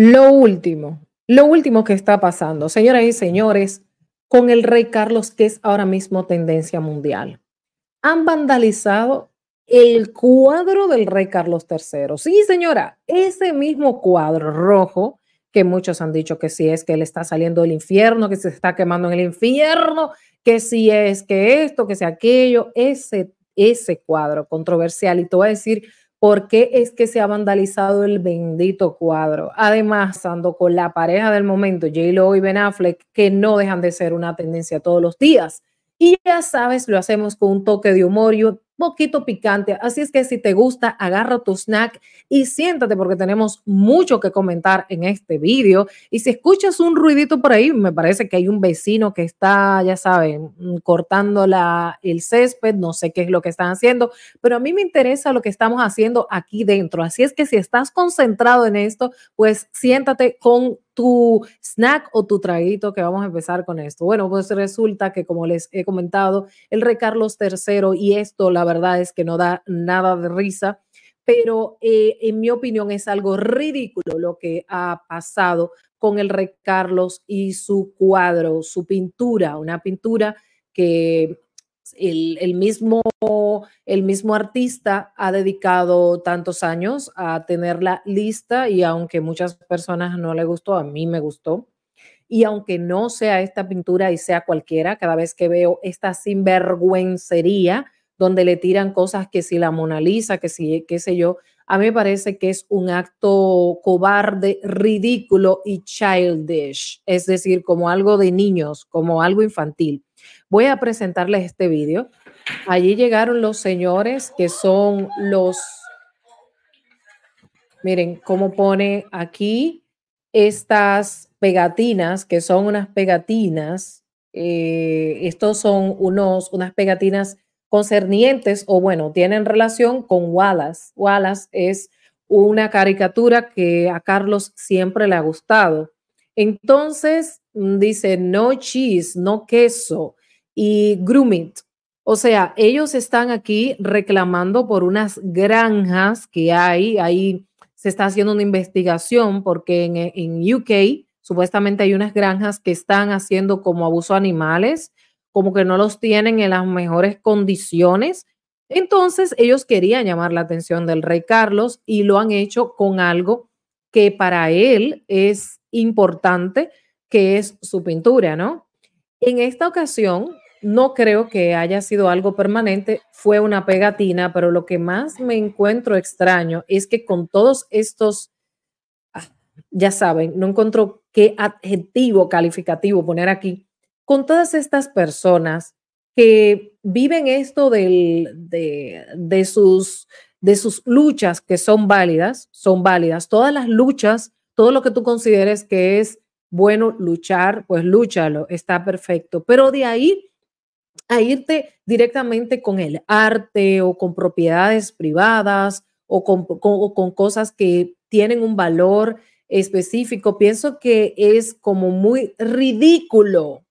Lo último, lo último que está pasando, señoras y señores, con el rey Carlos, que es ahora mismo tendencia mundial. Han vandalizado el cuadro del rey Carlos III. Sí, señora, ese mismo cuadro rojo que muchos han dicho que sí es que él está saliendo del infierno, que se está quemando en el infierno, que sí es que esto, que sea aquello, ese, ese cuadro controversial. Y todo voy a decir ¿Por qué es que se ha vandalizado el bendito cuadro? Además, ando con la pareja del momento, J. Lo y Ben Affleck, que no dejan de ser una tendencia todos los días. Y ya sabes, lo hacemos con un toque de humor y poquito picante. Así es que si te gusta, agarra tu snack y siéntate porque tenemos mucho que comentar en este vídeo. Y si escuchas un ruidito por ahí, me parece que hay un vecino que está, ya saben, mm, cortando la, el césped, no sé qué es lo que están haciendo, pero a mí me interesa lo que estamos haciendo aquí dentro. Así es que si estás concentrado en esto, pues siéntate con tu snack o tu traguito, que vamos a empezar con esto. Bueno, pues resulta que como les he comentado, el rey Carlos III, y esto la verdad es que no da nada de risa, pero eh, en mi opinión es algo ridículo lo que ha pasado con el rey Carlos y su cuadro, su pintura, una pintura que el, mismo, el mismo artista ha dedicado tantos años a tenerla lista y aunque muchas personas no le gustó, a mí me gustó. Y aunque no sea esta pintura y sea cualquiera, cada vez que veo esta sinvergüencería donde le tiran cosas que si la Mona Lisa, que si qué sé yo, a mí me parece que es un acto cobarde, ridículo y childish, es decir, como algo de niños, como algo infantil. Voy a presentarles este vídeo. Allí llegaron los señores que son los, miren cómo pone aquí estas pegatinas, que son unas pegatinas, eh, estos son unos, unas pegatinas concernientes o bueno, tienen relación con Wallace. Wallace es una caricatura que a Carlos siempre le ha gustado. Entonces mm, dice no cheese, no queso y grooming. O sea, ellos están aquí reclamando por unas granjas que hay. Ahí se está haciendo una investigación porque en, en UK supuestamente hay unas granjas que están haciendo como abuso a animales como que no los tienen en las mejores condiciones. Entonces ellos querían llamar la atención del rey Carlos y lo han hecho con algo que para él es importante, que es su pintura, ¿no? En esta ocasión, no creo que haya sido algo permanente, fue una pegatina, pero lo que más me encuentro extraño es que con todos estos, ah, ya saben, no encuentro qué adjetivo calificativo poner aquí, con todas estas personas que viven esto de, sus, luchas que son válidas, son válidas. Todas las luchas, todo lo que tú consideres que es bueno luchar, pues lúchalo, está perfecto. Pero de ahí a irte directamente con el arte o con propiedades privadas o con, o con cosas que tienen un valor específico, pienso que es como muy ridículo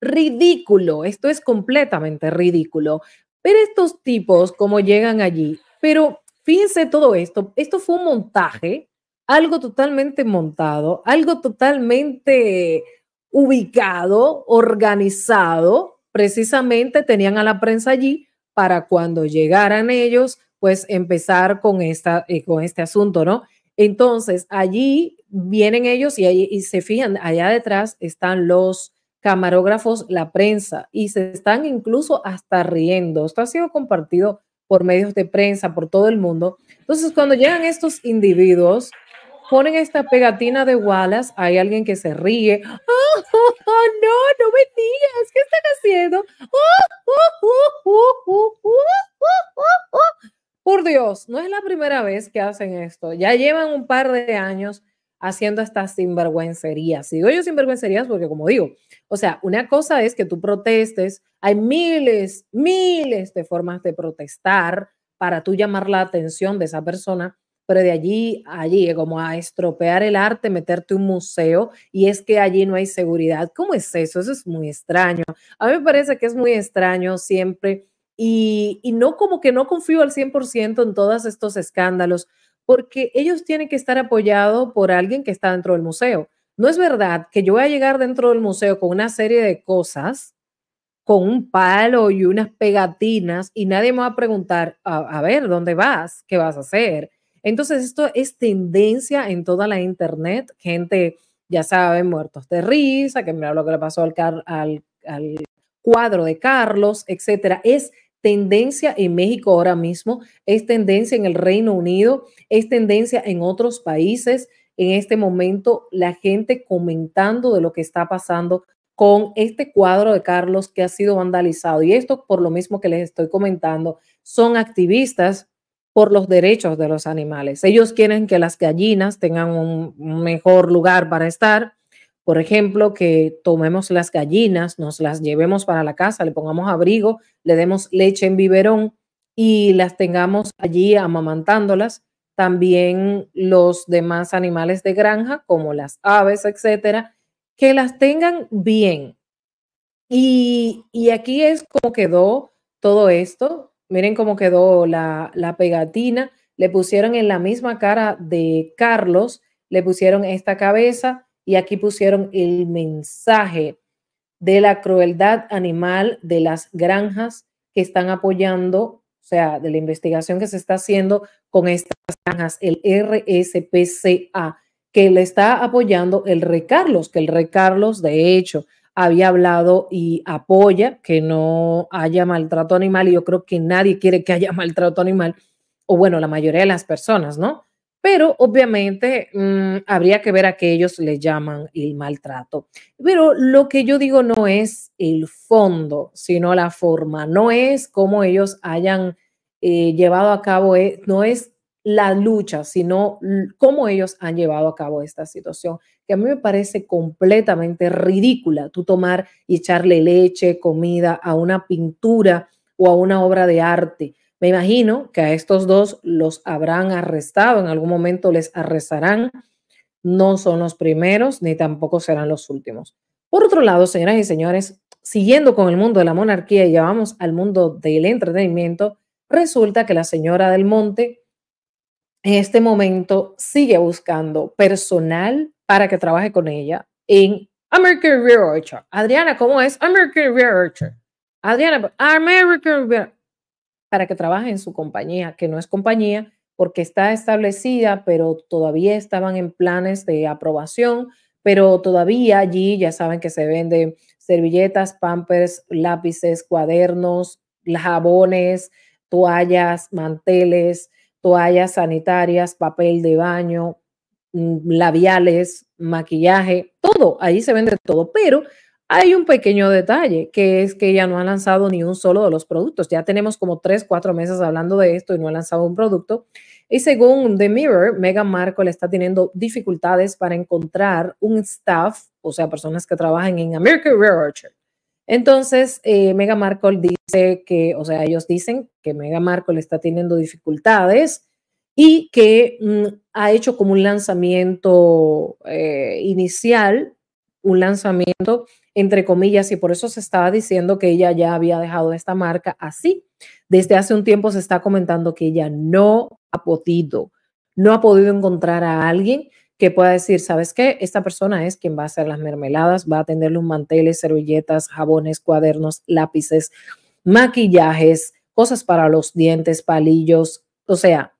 ridículo, esto es completamente ridículo. Pero estos tipos, como llegan allí, pero fíjense todo esto, esto fue un montaje, algo totalmente montado, algo totalmente ubicado, organizado, precisamente tenían a la prensa allí para cuando llegaran ellos, pues empezar con, esta, eh, con este asunto, ¿no? Entonces, allí vienen ellos y, y se fijan, allá detrás están los camarógrafos, la prensa, y se están incluso hasta riendo. Esto ha sido compartido por medios de prensa, por todo el mundo. Entonces, cuando llegan estos individuos, ponen esta pegatina de Wallace, hay alguien que se ríe. ¡Oh, no, no me digas! ¿Qué están haciendo? Oh, por Dios, no es la primera vez que hacen esto. Ya llevan un par de años haciendo estas sinvergüencerías. Digo yo sinvergüencerías porque, como digo, o sea, una cosa es que tú protestes, hay miles, miles de formas de protestar para tú llamar la atención de esa persona, pero de allí allí, eh, como a estropear el arte, meterte un museo y es que allí no hay seguridad. ¿Cómo es eso? Eso es muy extraño. A mí me parece que es muy extraño siempre y, y no como que no confío al 100% en todos estos escándalos, porque ellos tienen que estar apoyados por alguien que está dentro del museo. No es verdad que yo voy a llegar dentro del museo con una serie de cosas, con un palo y unas pegatinas, y nadie me va a preguntar, a, ver, ¿dónde vas? ¿Qué vas a hacer? Entonces, esto es tendencia en toda la internet. Gente, ya saben, muertos de risa, que mira lo que le pasó al, al, al cuadro de Carlos, etcétera. Es tendencia en México ahora mismo, es tendencia en el Reino Unido, es tendencia en otros países. En este momento, la gente comentando de lo que está pasando con este cuadro de Carlos que ha sido vandalizado. Y esto, por lo mismo que les estoy comentando, son activistas por los derechos de los animales. Ellos quieren que las gallinas tengan un mejor lugar para estar, por ejemplo, que tomemos las gallinas, nos las llevemos para la casa, le pongamos abrigo, le demos leche en biberón y las tengamos allí amamantándolas. También los demás animales de granja, como las aves, etcétera, que las tengan bien. Y, aquí es como quedó todo esto. Miren cómo quedó la, la pegatina. Le pusieron en la misma cara de Carlos, le pusieron esta cabeza y aquí pusieron el mensaje de la crueldad animal de las granjas que están apoyando, o sea, de la investigación que se está haciendo con estas granjas, el RSPCA, que le está apoyando el Rey Carlos, que el Rey Carlos, de hecho, había hablado y apoya que no haya maltrato animal, y yo creo que nadie quiere que haya maltrato animal, o bueno, la mayoría de las personas, ¿no? pero obviamente mm, habría que ver a qué ellos le llaman el maltrato. Pero lo que yo digo no es el fondo, sino la forma, no es cómo ellos hayan eh, llevado a cabo, e, no es la lucha, sino cómo ellos han llevado a cabo esta situación, que a mí me parece completamente ridícula tú tomar y echarle leche, comida a una pintura o a una obra de arte me imagino que a estos dos los habrán arrestado, en algún momento les arrestarán. No son los primeros ni tampoco serán los últimos. Por otro lado, señoras y señores, siguiendo con el mundo de la monarquía y llevamos al mundo del entretenimiento, resulta que la señora del Monte en este momento sigue buscando personal para que trabaje con ella en American Rear Adriana, ¿cómo es? American Rear Adriana, American para que trabaje en su compañía, que no es compañía porque está establecida, pero todavía estaban en planes de aprobación, pero todavía allí ya saben que se venden servilletas, pampers, lápices, cuadernos, jabones, toallas, manteles, toallas sanitarias, papel de baño, mm, labiales, maquillaje, todo, allí se vende todo, pero hay un pequeño detalle, que es que ya no ha lanzado ni un solo de los productos. Ya tenemos como tres, cuatro meses hablando de esto y no ha lanzado un producto. Y según The Mirror, Meghan Markle está teniendo dificultades para encontrar un staff, o sea, personas que trabajen en American Orchard. Entonces, eh, Meghan Markle dice que, o sea, ellos dicen que Meghan Markle está teniendo dificultades y que mm, ha hecho como un lanzamiento eh, inicial un lanzamiento entre comillas, y por eso se estaba diciendo que ella ya había dejado esta marca así. Desde hace un tiempo se está comentando que ella no ha podido, no ha podido encontrar a alguien que pueda decir, ¿sabes qué? Esta persona es quien va a hacer las mermeladas, va a tener los manteles, servilletas, jabones, cuadernos, lápices, maquillajes, cosas para los dientes, palillos, o sea,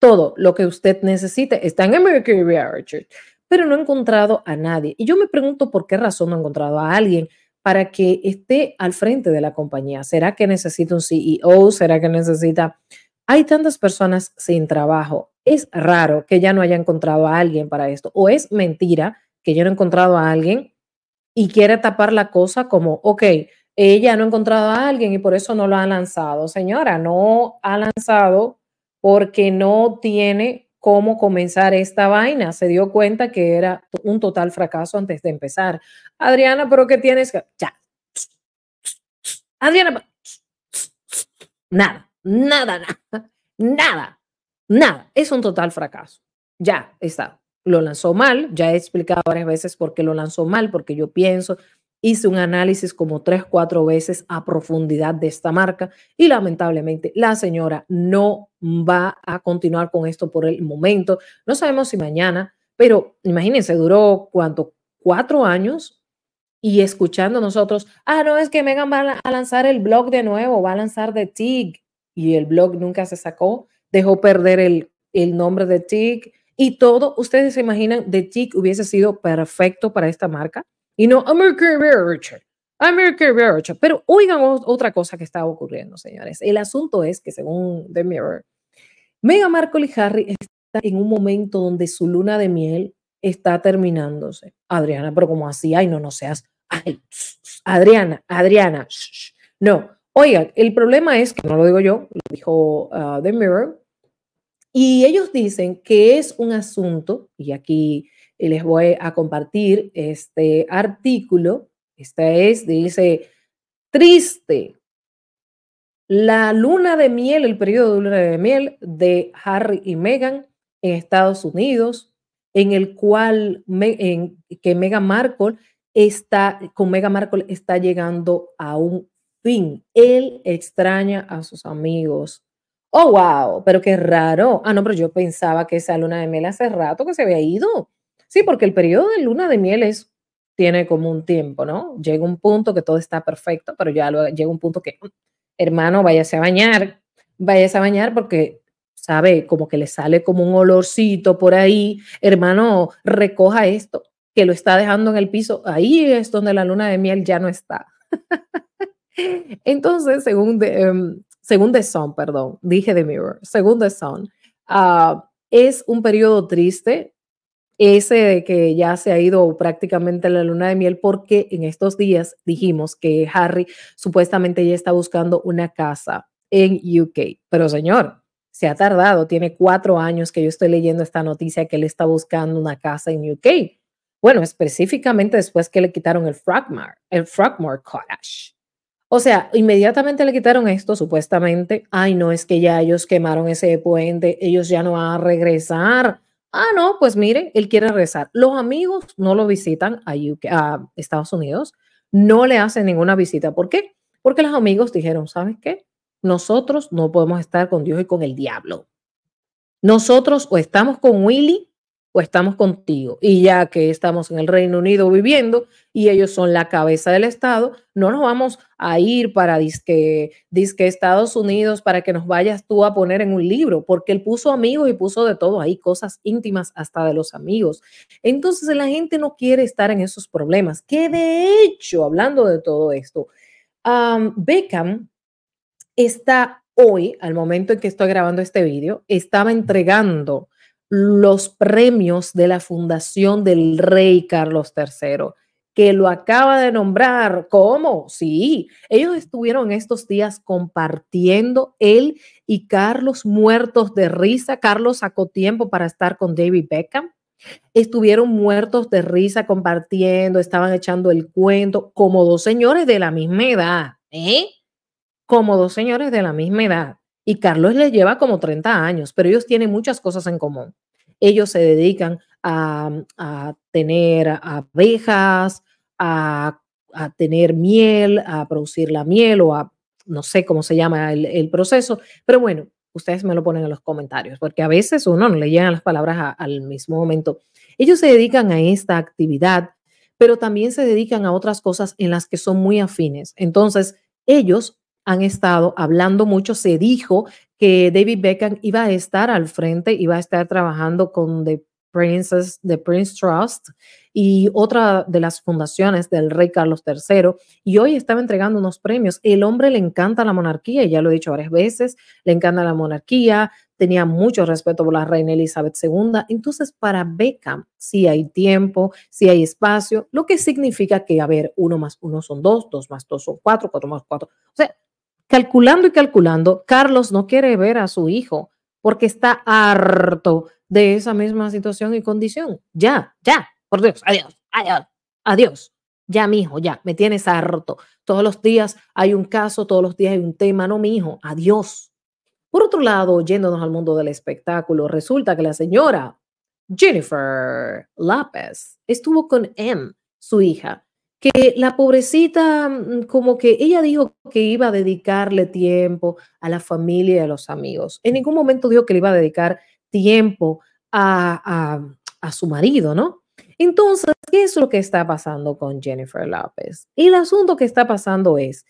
todo lo que usted necesite está en Mercury Richard pero no he encontrado a nadie. Y yo me pregunto por qué razón no ha encontrado a alguien para que esté al frente de la compañía. ¿Será que necesita un CEO? ¿Será que necesita... Hay tantas personas sin trabajo. Es raro que ya no haya encontrado a alguien para esto. O es mentira que yo no he encontrado a alguien y quiere tapar la cosa como, ok, ella no ha encontrado a alguien y por eso no lo ha lanzado. Señora, no ha lanzado porque no tiene cómo comenzar esta vaina. Se dio cuenta que era un total fracaso antes de empezar. Adriana, pero ¿qué tienes? Ya. Adriana, nada, nada, nada, nada, nada. Es un total fracaso. Ya está. Lo lanzó mal, ya he explicado varias veces por qué lo lanzó mal, porque yo pienso, Hice un análisis como tres, cuatro veces a profundidad de esta marca y lamentablemente la señora no va a continuar con esto por el momento. No sabemos si mañana, pero imagínense, duró cuánto, cuatro años y escuchando nosotros, ah, no, es que Megan va a lanzar el blog de nuevo, va a lanzar de TIG y el blog nunca se sacó, dejó perder el, el nombre de TIG y todo, ustedes se imaginan, de Tig hubiese sido perfecto para esta marca y no American Richard, American Richard. Pero oigan otra cosa que está ocurriendo, señores. El asunto es que, según The Mirror, Mega Markle y Harry están en un momento donde su luna de miel está terminándose. Adriana, pero como así, ay, no, no seas. Ay, Adriana, Adriana, no. Oigan, el problema es que no lo digo yo, lo dijo ah, The Mirror, y ellos dicen que es un asunto, y aquí y les voy a compartir este artículo. Este es, dice, triste. La luna de miel, el periodo de luna de miel de Harry y Meghan en Estados Unidos, en el cual que Meghan Markle está, con Meghan Markle está llegando a un fin. Él extraña a sus amigos. Oh, wow, pero qué raro. Ah, no, pero yo pensaba que esa luna de miel hace rato que se había ido. Sí, porque el periodo de luna de miel es, tiene como un tiempo, ¿no? Llega un punto que todo está perfecto, pero ya llega un punto que, hermano, váyase a bañar, váyase a bañar porque, ¿sabe? Como que le sale como un olorcito por ahí, hermano, recoja esto, que lo está dejando en el piso, ahí es donde la luna de miel ya no está. Entonces, según, em, según The Sun, perdón, dije The Mirror, según The Sun, ah, es un periodo triste, ese de que ya se ha ido prácticamente a la luna de miel, porque en estos días dijimos que Harry supuestamente ya está buscando una casa en UK. Pero señor, se ha tardado, tiene cuatro años que yo estoy leyendo esta noticia que él está buscando una casa en UK. Bueno, específicamente después que le quitaron el Frogmore, el Frogmore Cottage. O sea, inmediatamente le quitaron esto, supuestamente. Ay, no, es que ya ellos quemaron ese puente, ellos ya no van a regresar. Ah, no, pues mire, él quiere rezar. Los amigos no lo visitan a, a Estados Unidos, no le hacen ninguna visita. ¿Por qué? Porque los amigos dijeron, ¿sabes qué? Nosotros no podemos estar con Dios y con el diablo. Nosotros o estamos con Willy estamos contigo. Y ya que estamos en el Reino Unido viviendo y ellos son la cabeza del Estado, no nos vamos a ir para disque, disque Estados Unidos para que nos vayas tú a poner en un libro, porque él puso amigos y puso de todo ahí, cosas íntimas hasta de los amigos. Entonces la gente no quiere estar en esos problemas, que de hecho, hablando de todo esto, Beckham está hoy, al momento en que estoy grabando este vídeo, estaba entregando los premios de la fundación del rey Carlos III, que lo acaba de nombrar. ¿Cómo? Sí, ellos estuvieron estos días compartiendo él y Carlos muertos de risa. Carlos sacó tiempo para estar con David Beckham. Estuvieron muertos de risa compartiendo, estaban echando el cuento como dos señores de la misma edad, ¿eh? Como dos señores de la misma edad. Y Carlos les lleva como 30 años, pero ellos tienen muchas cosas en común. Ellos se dedican a, mm, tener abejas, a, tener miel, a producir la miel o a, no sé cómo se llama el, proceso, pero bueno, ustedes me lo ponen en los comentarios, porque a veces uno no le llegan las palabras al mismo momento. Ellos se dedican a esta actividad, pero también se dedican a otras cosas en las que son muy afines. Entonces, ellos han estado hablando mucho. Se dijo que David Beckham iba a estar al frente, iba a estar trabajando con The Princess, The Prince Trust y otra de las fundaciones del rey Carlos III. Y hoy estaba entregando unos premios. El hombre le encanta la monarquía, ya lo he dicho varias veces, le encanta la monarquía, tenía mucho respeto por la reina Elizabeth II. Entonces, para Beckham, si hay tiempo, si hay espacio, lo que significa que, a ver, uno más uno son dos, dos más dos son cuatro, cuatro más cuatro. O sea, Calculando y calculando, Carlos no quiere ver a su hijo porque está harto de esa misma situación y condición. Ya, ya, por Dios, adiós, adiós, adiós. Ya, mi hijo, ya, me tienes harto. Todos los días hay un caso, todos los días hay un tema, no, mi hijo, adiós. Por otro lado, yéndonos al mundo del espectáculo, resulta que la señora Jennifer López estuvo con M, su hija, que la pobrecita, mm, como que ella dijo que iba a dedicarle tiempo a la familia y a los amigos. En ningún momento dijo que le iba a dedicar tiempo a, a, su marido, ¿no? Entonces, ¿qué es lo que está pasando con Jennifer López? El asunto que está pasando es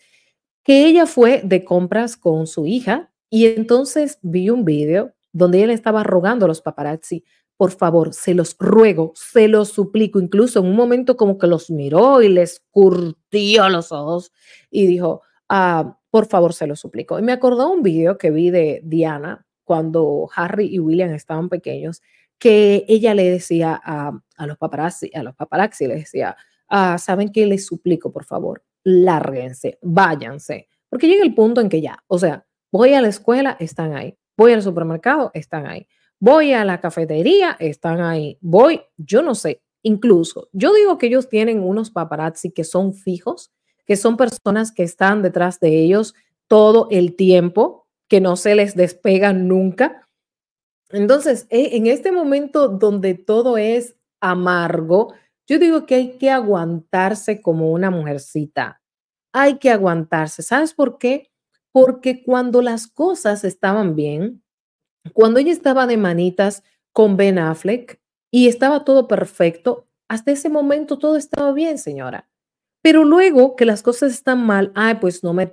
que ella fue de compras con su hija y entonces vi un video donde ella estaba rogando a los paparazzi por favor, se los ruego, se los suplico. Incluso en un momento como que los miró y les curtió los ojos y dijo, ah, por favor, se los suplico. Y me acordó un video que vi de Diana cuando Harry y William estaban pequeños, que ella le decía a, los paparazzi, a los paparazzi, les decía, ah, ¿saben qué? Les suplico, por favor, lárguense, váyanse. Porque llega el punto en que ya, o sea, voy a la escuela, están ahí. Voy al supermercado, están ahí Voy a la cafetería, están ahí. Voy, yo no sé, incluso, yo digo que ellos tienen unos paparazzi que son fijos, que son personas que están detrás de ellos todo el tiempo, que no se les despegan nunca. Entonces, e, en este momento donde todo es amargo, yo digo que hay que aguantarse como una mujercita. Hay que aguantarse. ¿Sabes por qué? Porque cuando las cosas estaban bien, cuando ella estaba de manitas con Ben Affleck y estaba todo perfecto, hasta ese momento todo estaba bien, señora. Pero luego que las cosas están mal, ay, pues no me,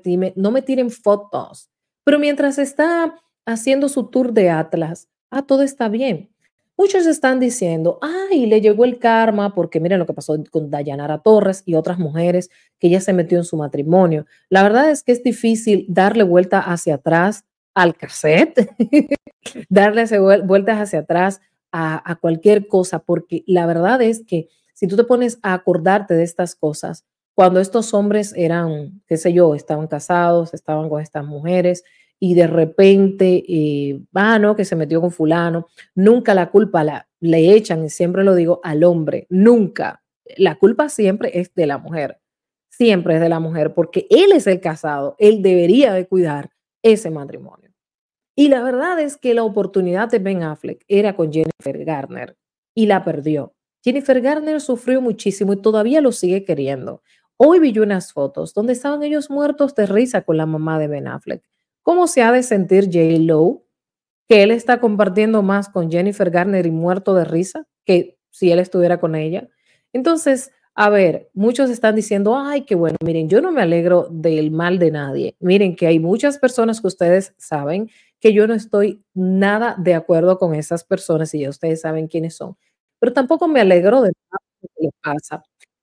tiren fotos. Pero mientras está haciendo su tour de Atlas, ah, todo está bien. Muchos están diciendo, ay, le llegó el karma, porque miren lo que pasó con Dayanara Torres y otras mujeres que ella se metió en su matrimonio. La verdad es que es difícil darle vuelta hacia atrás al cassette, darle vueltas hacia atrás a, cualquier cosa, porque la verdad es que si tú te pones a acordarte de estas cosas, cuando estos hombres eran, qué sé yo, estaban casados, estaban con estas mujeres y de repente, eh, ah, no, que se metió con fulano, nunca la culpa la, le echan, y siempre lo digo, al hombre, nunca. La culpa siempre es de la mujer, siempre es de la mujer, porque él es el casado, él debería de cuidar ese matrimonio. Y la verdad es que la oportunidad de Ben Affleck era con Jennifer Garner y la perdió. Jennifer Garner sufrió muchísimo y todavía lo sigue queriendo. Hoy vi unas fotos donde estaban ellos muertos de risa con la mamá de Ben Affleck. ¿Cómo se ha de sentir J. Lowe que él está compartiendo más con Jennifer Garner y muerto de risa que si él estuviera con ella? Entonces, a ver, muchos están diciendo, ay, qué bueno, miren, yo no me alegro del mal de nadie. Miren que hay muchas personas que ustedes saben que yo no estoy nada de acuerdo con esas personas y ya ustedes saben quiénes son, pero tampoco me alegro de lo que les pasa.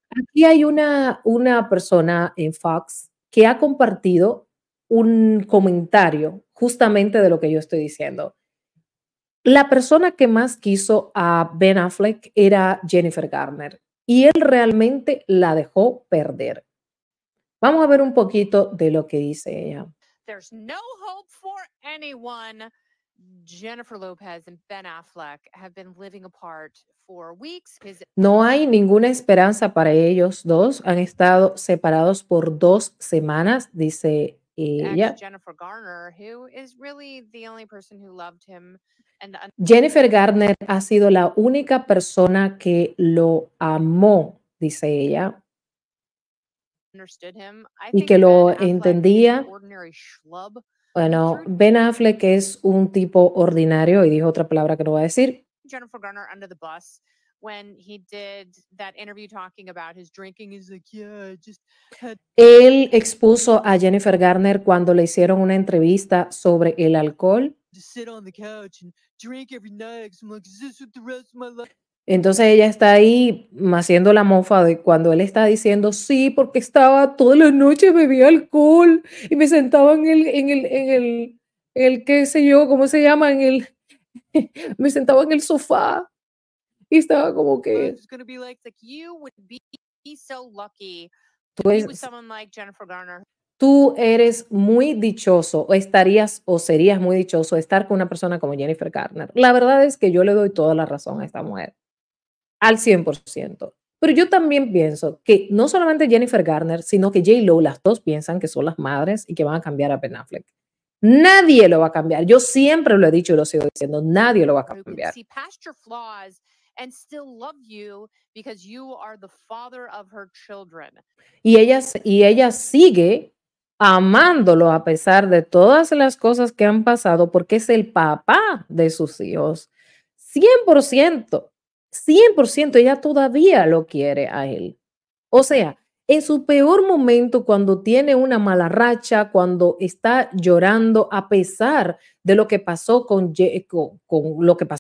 Aquí hay una, una persona en Fox que ha compartido un comentario justamente de lo que yo estoy diciendo. La persona que más quiso a Ben Affleck era Jennifer Garner y él realmente la dejó perder. Vamos a ver un poquito de lo que dice ella there's no hope for anyone. Jennifer Lopez and Ben Affleck have been living apart for weeks. No hay ninguna esperanza para ellos dos. Han estado separados por dos semanas, dice eh, ella. Jennifer Garner, who is really the only person who loved him and Jennifer Garner ha sido la única persona que lo amó, dice ella y que lo entendía. Bueno, Ben Affleck que es un tipo ordinario y dijo otra palabra que no va a decir. Él expuso a Jennifer Garner cuando le hicieron una entrevista sobre el alcohol. Entonces ella está ahí haciendo la mofa de cuando él está diciendo, sí, porque estaba todas las noches bebiendo alcohol y me sentaba en el, en el, en el, en el qué sé yo, ¿cómo se llama? En el, me sentaba en el sofá y estaba como que... Tú eres, pues tú eres muy dichoso, o estarías o serías muy dichoso estar con una persona como Jennifer Garner. La verdad es que yo le doy toda la razón a esta mujer al 100%. Pero yo también pienso que no solamente Jennifer Garner, sino que J. Lo, las dos piensan que son las madres y que van a cambiar a Ben Affleck. Nadie lo va a cambiar. Yo siempre lo he dicho y lo sigo diciendo, nadie lo va a cambiar. Y ellas y ella sigue amándolo a pesar de todas las cosas que han pasado porque es el papá de sus hijos. 100%. 100% ella todavía lo quiere a él. O sea, en su peor momento, cuando tiene una mala racha, cuando está llorando a pesar de lo que pasó con, con, lo que pasó